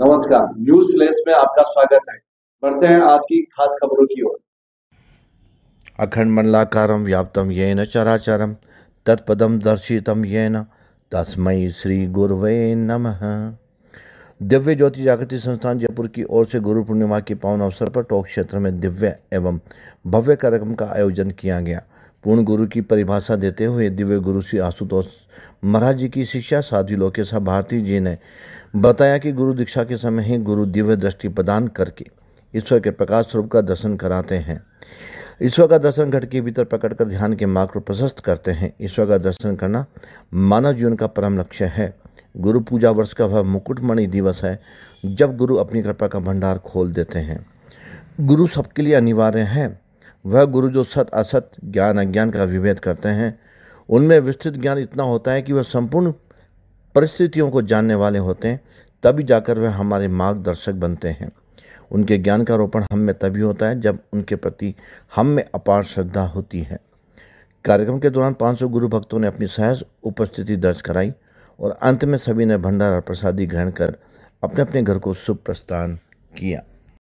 नमस्कार news flash में आपका स्वागत है बढ़ते हैं आज की खास खबरों की ओर अखंड मंडलाकारम व्याप्तम ये न चराचरम तत्पदम दर्शितम ये न तस्मय श्री गुरुवे नमः दिव्य ज्योति जागृति संस्थान जयपुर की ओर से गुरु पूर्णिमा के पावन अवसर पर टोक क्षेत्र में दिव्य एवं भव्य कार्यक्रम का आयोजन किया गया पूर्ण गुरु की परिभाषा देते हुए दिव्य गुरु श्री आशुतोष महाराज जी की शिक्षा साधु लोकेशा भारती जी ने बताया कि गुरु दीक्षा के समय ही गुरु दिव्य दृष्टि प्रदान करके ईश्वर के प्रकाश स्वरूप का दर्शन कराते हैं ईश्वर का दर्शन घट के भीतर प्रकट कर ध्यान के मार्ग को प्रशस्त करते हैं ईश्वर का दर्शन करना मानव जीवन का परम लक्ष्य है गुरु पूजा वर्ष का वह मुकुटमणि दिवस है जब गुरु अपनी कृपा का भंडार खोल देते हैं गुरु सबके लिए अनिवार्य है वह गुरु जो सत असत ज्ञान अज्ञान का विभेद करते हैं उनमें विस्तृत ज्ञान इतना होता है कि वह संपूर्ण परिस्थितियों को जानने वाले होते हैं तभी जाकर वह हमारे मार्गदर्शक बनते हैं उनके ज्ञान का रोपण हम में तभी होता है जब उनके प्रति हम में अपार श्रद्धा होती है कार्यक्रम के दौरान 500 गुरु भक्तों ने अपनी सहज उपस्थिति दर्ज कराई और अंत में सभी ने भंडारा प्रसादी ग्रहण कर अपने अपने घर को सुप्रस्थान किया